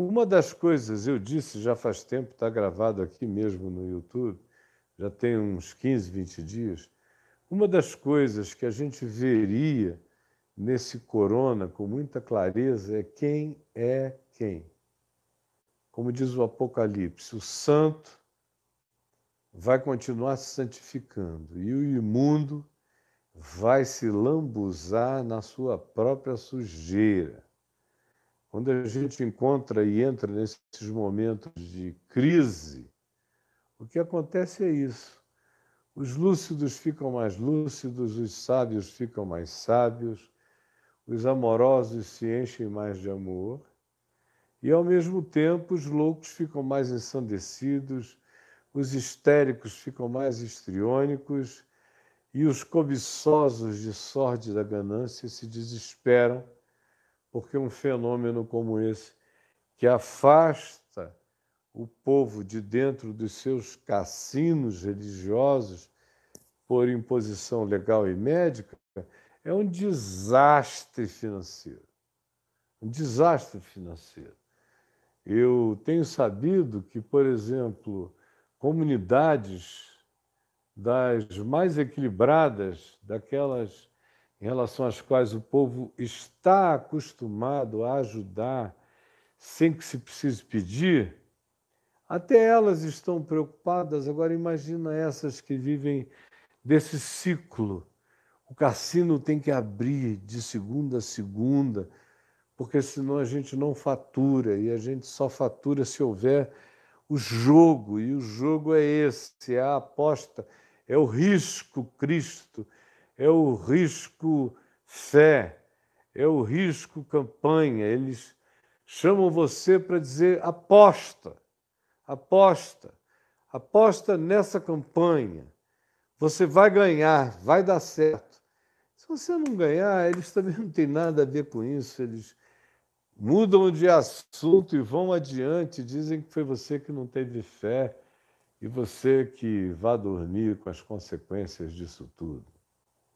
Uma das coisas, eu disse já faz tempo, está gravado aqui mesmo no YouTube, já tem uns 15, 20 dias. Uma das coisas que a gente veria nesse corona com muita clareza é quem é quem. Como diz o Apocalipse, o santo vai continuar se santificando e o imundo vai se lambuzar na sua própria sujeira. Quando a gente encontra e entra nesses momentos de crise, o que acontece é isso. Os lúcidos ficam mais lúcidos, os sábios ficam mais sábios, os amorosos se enchem mais de amor, e ao mesmo tempo os loucos ficam mais ensandecidos, os histéricos ficam mais histriônicos e os cobiçosos de sorte da ganância se desesperam porque um fenômeno como esse, que afasta o povo de dentro dos seus cassinos religiosos por imposição legal e médica, é um desastre financeiro. Um desastre financeiro. Eu tenho sabido que, por exemplo, comunidades das mais equilibradas, daquelas em relação às quais o povo está acostumado a ajudar sem que se precise pedir, até elas estão preocupadas. Agora imagina essas que vivem desse ciclo. O cassino tem que abrir de segunda a segunda, porque senão a gente não fatura e a gente só fatura se houver o jogo, e o jogo é esse, é a aposta, é o risco Cristo é o risco fé, é o risco campanha. Eles chamam você para dizer aposta, aposta, aposta nessa campanha. Você vai ganhar, vai dar certo. Se você não ganhar, eles também não têm nada a ver com isso. Eles mudam de assunto e vão adiante, dizem que foi você que não teve fé e você que vá dormir com as consequências disso tudo.